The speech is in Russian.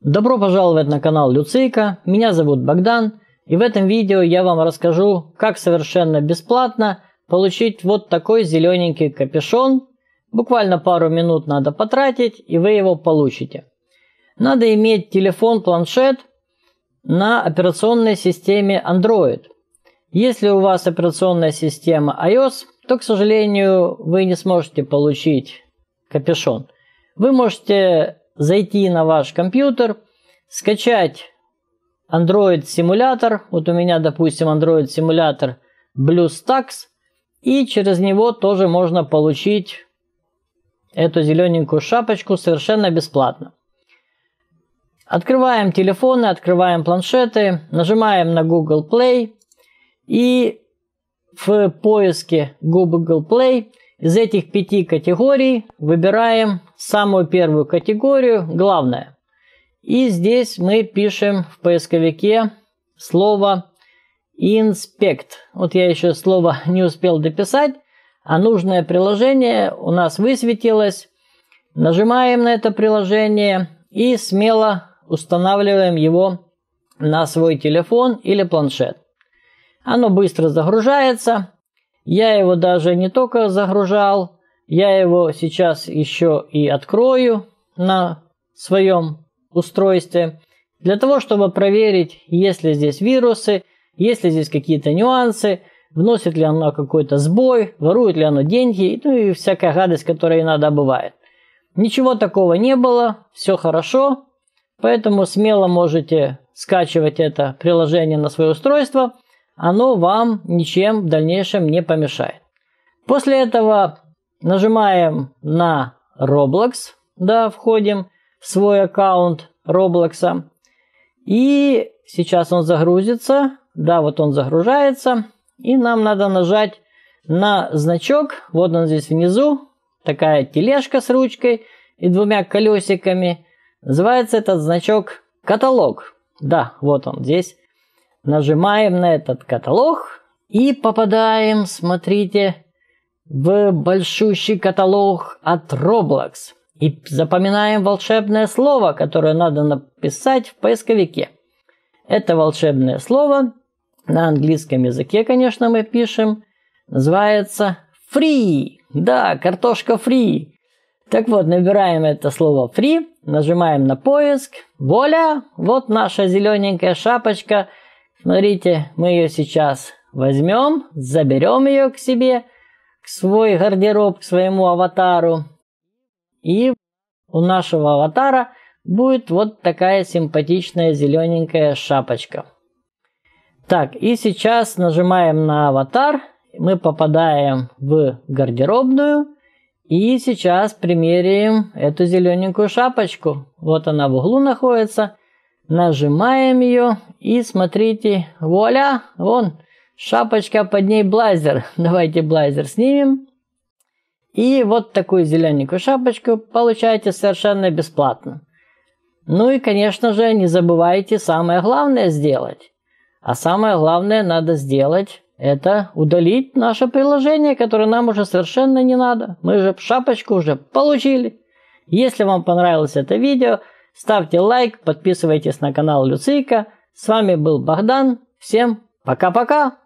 Добро пожаловать на канал Люцейка, меня зовут Богдан, и в этом видео я вам расскажу, как совершенно бесплатно получить вот такой зелененький капюшон. Буквально пару минут надо потратить, и вы его получите. Надо иметь телефон-планшет на операционной системе Android. Если у вас операционная система iOS, то, к сожалению, вы не сможете получить капюшон. Вы можете зайти на ваш компьютер, скачать Android симулятор, вот у меня, допустим, Android симулятор BlueStacks, и через него тоже можно получить эту зелененькую шапочку совершенно бесплатно. Открываем телефоны, открываем планшеты, нажимаем на Google Play и в поиске Google Play – из этих пяти категорий выбираем самую первую категорию, главное. И здесь мы пишем в поисковике слово «инспект». Вот я еще слово не успел дописать, а нужное приложение у нас высветилось. Нажимаем на это приложение и смело устанавливаем его на свой телефон или планшет. Оно быстро загружается. Я его даже не только загружал, я его сейчас еще и открою на своем устройстве, для того, чтобы проверить, есть ли здесь вирусы, есть ли здесь какие-то нюансы, вносит ли оно какой-то сбой, ворует ли оно деньги, ну и всякая гадость, которая иногда бывает. Ничего такого не было, все хорошо, поэтому смело можете скачивать это приложение на свое устройство – оно вам ничем в дальнейшем не помешает. После этого нажимаем на Roblox, да, входим в свой аккаунт Roblox. И сейчас он загрузится, да, вот он загружается. И нам надо нажать на значок, вот он здесь внизу, такая тележка с ручкой и двумя колесиками. Называется этот значок каталог. Да, вот он здесь, Нажимаем на этот каталог и попадаем, смотрите, в большущий каталог от Roblox. И запоминаем волшебное слово, которое надо написать в поисковике. Это волшебное слово на английском языке, конечно, мы пишем. Называется free. Да, картошка free. Так вот, набираем это слово free, нажимаем на поиск. Воля, вот наша зелененькая шапочка – Смотрите, мы ее сейчас возьмем, заберем ее к себе, к свой гардероб, к своему аватару. И у нашего аватара будет вот такая симпатичная зелененькая шапочка. Так, и сейчас нажимаем на аватар, мы попадаем в гардеробную. И сейчас примерим эту зелененькую шапочку. Вот она в углу находится – Нажимаем ее и смотрите, вуаля, вон шапочка, под ней блазер, Давайте блазер снимем. И вот такую зелененькую шапочку получаете совершенно бесплатно. Ну и, конечно же, не забывайте самое главное сделать. А самое главное надо сделать, это удалить наше приложение, которое нам уже совершенно не надо. Мы же шапочку уже получили. Если вам понравилось это видео, Ставьте лайк, подписывайтесь на канал Люцика. С вами был Богдан. Всем пока-пока!